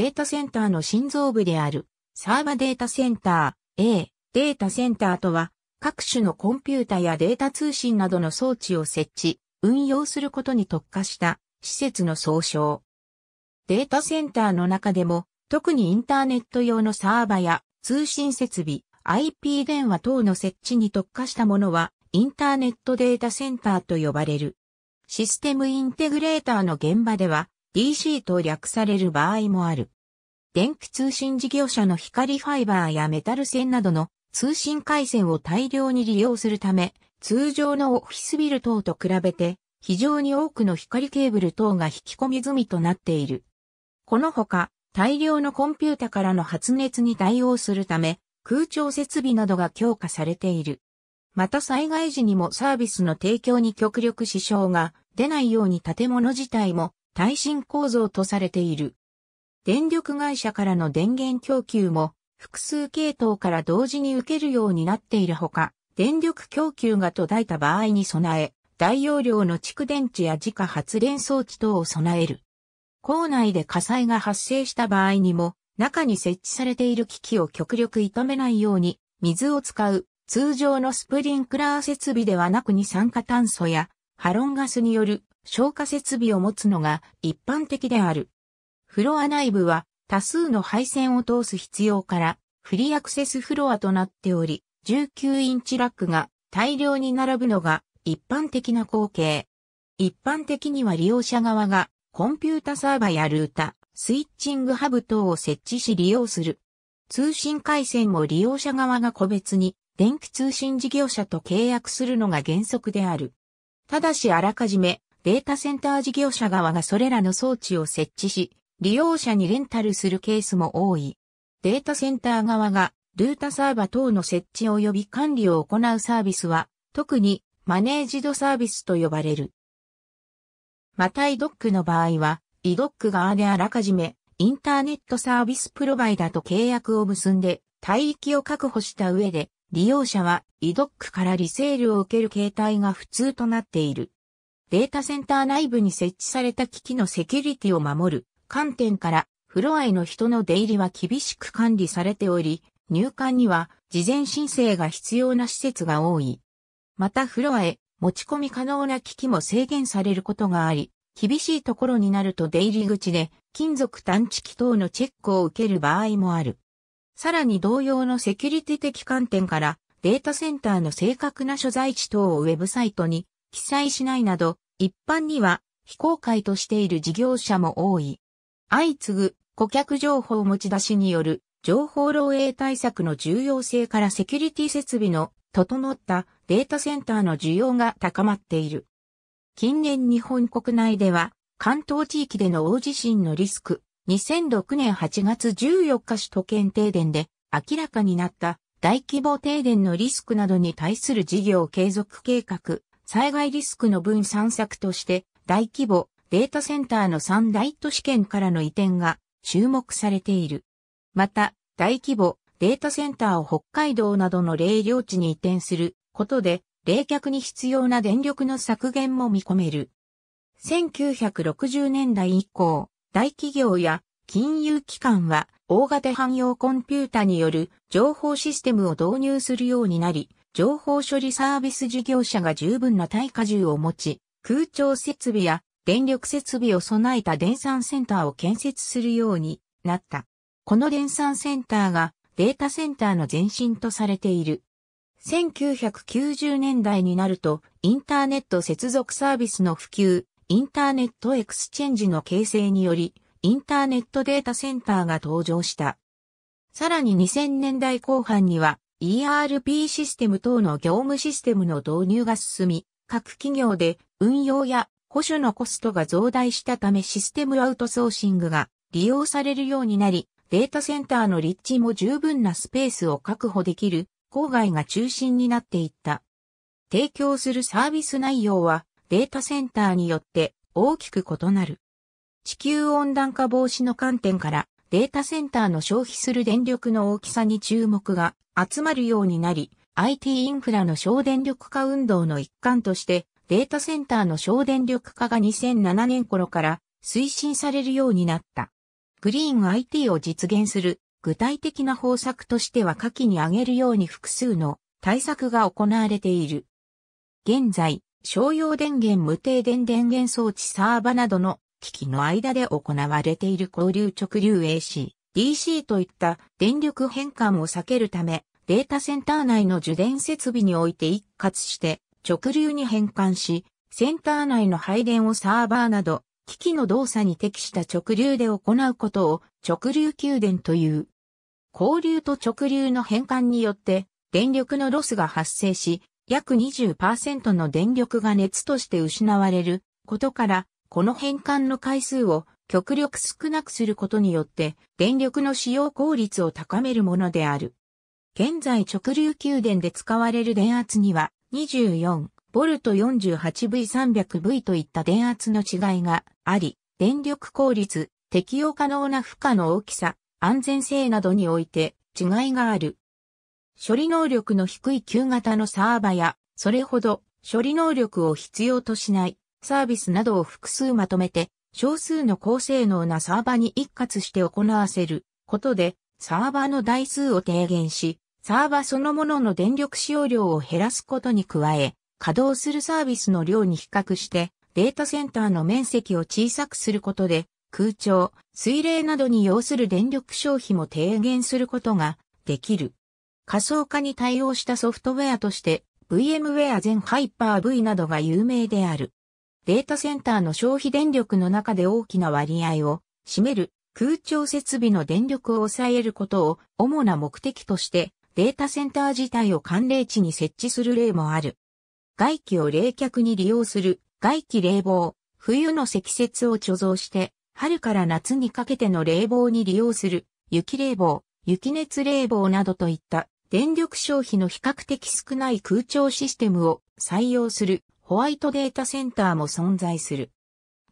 データセンターの心臓部である、サーバデータセンター A データセンターとは、各種のコンピュータやデータ通信などの装置を設置、運用することに特化した施設の総称。データセンターの中でも、特にインターネット用のサーバや通信設備、IP 電話等の設置に特化したものは、インターネットデータセンターと呼ばれる。システムインテグレーターの現場では、DC と略される場合もある。電気通信事業者の光ファイバーやメタル線などの通信回線を大量に利用するため、通常のオフィスビル等と比べて非常に多くの光ケーブル等が引き込み済みとなっている。このほか、大量のコンピュータからの発熱に対応するため、空調設備などが強化されている。また災害時にもサービスの提供に極力支障が出ないように建物自体も耐震構造とされている。電力会社からの電源供給も複数系統から同時に受けるようになっているほか、電力供給が途絶えた場合に備え、大容量の蓄電池や自家発電装置等を備える。校内で火災が発生した場合にも、中に設置されている機器を極力傷めないように、水を使う通常のスプリンクラー設備ではなく二酸化炭素やハロンガスによる消火設備を持つのが一般的である。フロア内部は多数の配線を通す必要からフリーアクセスフロアとなっており、19インチラックが大量に並ぶのが一般的な光景。一般的には利用者側がコンピュータサーバやルータ、スイッチングハブ等を設置し利用する。通信回線も利用者側が個別に電気通信事業者と契約するのが原則である。ただしあらかじめデータセンター事業者側がそれらの装置を設置し、利用者にレンタルするケースも多い。データセンター側がルータサーバ等の設置及び管理を行うサービスは、特にマネージドサービスと呼ばれる。また iDoc の場合は、iDoc 側であらかじめインターネットサービスプロバイダと契約を結んで、帯域を確保した上で、利用者は iDoc からリセールを受ける形態が普通となっている。データセンター内部に設置された機器のセキュリティを守る観点から、フロアへの人の出入りは厳しく管理されており、入管には事前申請が必要な施設が多い。またフロアへ持ち込み可能な機器も制限されることがあり、厳しいところになると出入り口で金属探知機等のチェックを受ける場合もある。さらに同様のセキュリティ的観点からデータセンターの正確な所在地等をウェブサイトに記載しないなど、一般には非公開としている事業者も多い。相次ぐ顧客情報持ち出しによる情報漏洩対策の重要性からセキュリティ設備の整ったデータセンターの需要が高まっている。近年日本国内では関東地域での大地震のリスク、2006年8月14日首都圏停電で明らかになった大規模停電のリスクなどに対する事業継続計画、災害リスクの分散策として大規模データセンターの三大都市圏からの移転が注目されている。また、大規模データセンターを北海道などの冷涼地に移転することで、冷却に必要な電力の削減も見込める。1960年代以降、大企業や金融機関は大型汎用コンピュータによる情報システムを導入するようになり、情報処理サービス事業者が十分な耐荷重を持ち、空調設備や電力設備を備えた電算センターを建設するようになった。この電算センターがデータセンターの前身とされている。1990年代になると、インターネット接続サービスの普及、インターネットエクスチェンジの形成により、インターネットデータセンターが登場した。さらに2000年代後半には、ERP システム等の業務システムの導入が進み、各企業で運用や保守のコストが増大したためシステムアウトソーシングが利用されるようになり、データセンターの立地も十分なスペースを確保できる郊外が中心になっていった。提供するサービス内容はデータセンターによって大きく異なる。地球温暖化防止の観点からデータセンターの消費する電力の大きさに注目が集まるようになり、IT インフラの省電力化運動の一環として、データセンターの省電力化が2007年頃から推進されるようになった。グリーン IT を実現する具体的な方策としては下記に挙げるように複数の対策が行われている。現在、商用電源無停電電源装置サーバなどの機器の間で行われている交流直流 AC、DC といった電力変換を避けるため、データセンター内の受電設備において一括して直流に変換し、センター内の配電をサーバーなど、機器の動作に適した直流で行うことを直流給電という。交流と直流の変換によって電力のロスが発生し、約20%の電力が熱として失われることからこの変換の回数を極力少なくすることによって電力の使用効率を高めるものである。現在直流給電で使われる電圧には 24V48V300V といった電圧の違いがあり、電力効率、適用可能な負荷の大きさ、安全性などにおいて違いがある。処理能力の低い旧型のサーバや、それほど処理能力を必要としないサービスなどを複数まとめて、少数の高性能なサーバに一括して行わせることで、サーバの台数を低減し、サーバそのものの電力使用量を減らすことに加え、稼働するサービスの量に比較して、データセンターの面積を小さくすることで、空調、水冷などに要する電力消費も低減することができる。仮想化に対応したソフトウェアとして VMware 全ハイパー V などが有名である。データセンターの消費電力の中で大きな割合を占める空調設備の電力を抑えることを主な目的としてデータセンター自体を寒冷地に設置する例もある。外気を冷却に利用する外気冷房、冬の積雪を貯蔵して春から夏にかけての冷房に利用する雪冷房、雪熱冷房などといった電力消費の比較的少ない空調システムを採用するホワイトデータセンターも存在する。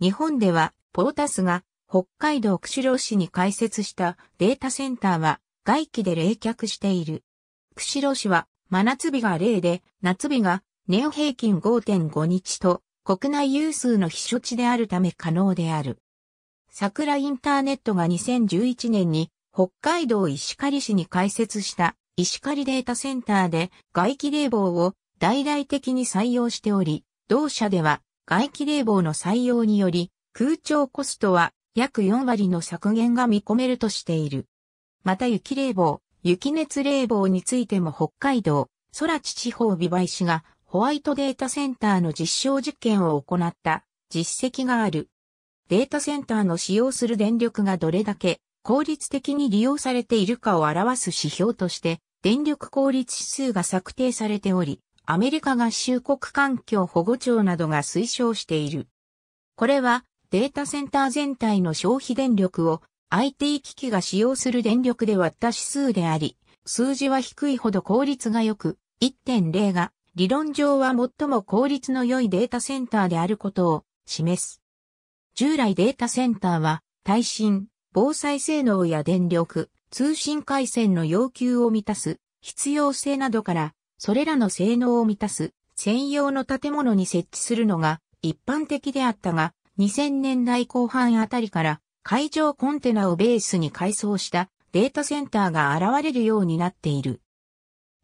日本では、ポータスが北海道釧路市に開設したデータセンターは外気で冷却している。釧路市は真夏日が0で、夏日が年平均5.5日と国内有数の避暑地であるため可能である。桜インターネットが2011年に北海道石狩市に開設した石狩データセンターで外気冷房を大々的に採用しており、同社では外気冷房の採用により空調コストは約4割の削減が見込めるとしている。また雪冷房、雪熱冷房についても北海道、空地地方美媒市がホワイトデータセンターの実証実験を行った実績がある。データセンターの使用する電力がどれだけ効率的に利用されているかを表す指標として電力効率指数が策定されており、アメリカ合衆国環境保護庁などが推奨している。これはデータセンター全体の消費電力を IT 機器が使用する電力で割った指数であり、数字は低いほど効率が良く、1.0が理論上は最も効率の良いデータセンターであることを示す。従来データセンターは耐震、防災性能や電力、通信回線の要求を満たす必要性などからそれらの性能を満たす専用の建物に設置するのが一般的であったが、2000年代後半あたりから海上コンテナをベースに改装したデータセンターが現れるようになっている。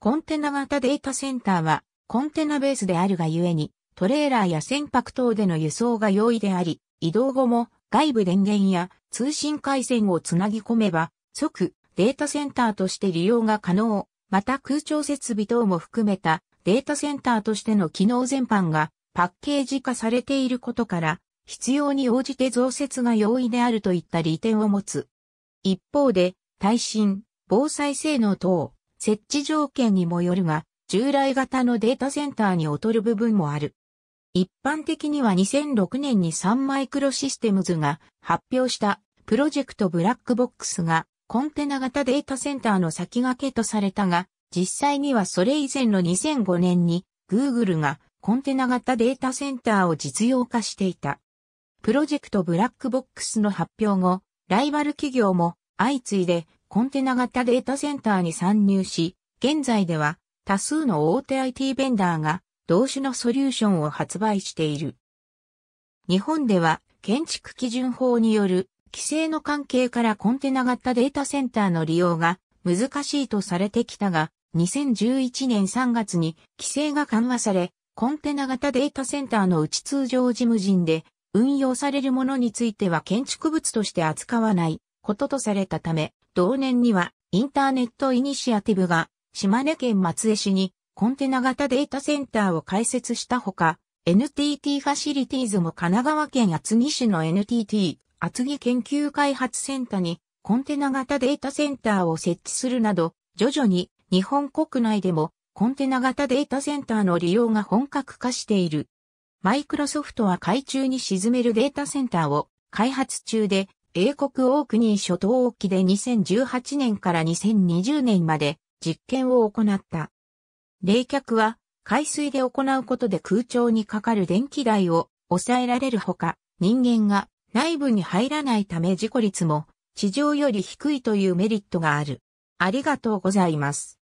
コンテナ型データセンターはコンテナベースであるがゆえにトレーラーや船舶等での輸送が容易であり、移動後も外部電源や通信回線をつなぎ込めば即データセンターとして利用が可能また空調設備等も含めたデータセンターとしての機能全般がパッケージ化されていることから、必要に応じて増設が容易であるといった利点を持つ。一方で、耐震、防災性能等、設置条件にもよるが、従来型のデータセンターに劣る部分もある。一般的には2006年に3マイクロシステムズが発表したプロジェクトブラックボックスがコンテナ型データセンターの先駆けとされたが、実際にはそれ以前の2005年に Google がコンテナ型データセンターを実用化していた。プロジェクトブラックボックスの発表後、ライバル企業も相次いでコンテナ型データセンターに参入し、現在では多数の大手 IT ベンダーが同種のソリューションを発売している。日本では建築基準法による規制の関係からコンテナ型データセンターの利用が難しいとされてきたが、2011年3月に規制が緩和され、コンテナ型データセンターのうち通常事務人で運用されるものについては建築物として扱わないこととされたため、同年にはインターネットイニシアティブが島根県松江市にコンテナ型データセンターを開設したほか、NTT ファシリティーズも神奈川県厚木市の NTT 厚木研究開発センターにコンテナ型データセンターを設置するなど、徐々に日本国内でもコンテナ型データセンターの利用が本格化している。マイクロソフトは海中に沈めるデータセンターを開発中で、英国オークニー諸島沖で2018年から2020年まで実験を行った。冷却は海水で行うことで空調にかかる電気代を抑えられるほか、人間が内部に入らないため事故率も地上より低いというメリットがある。ありがとうございます。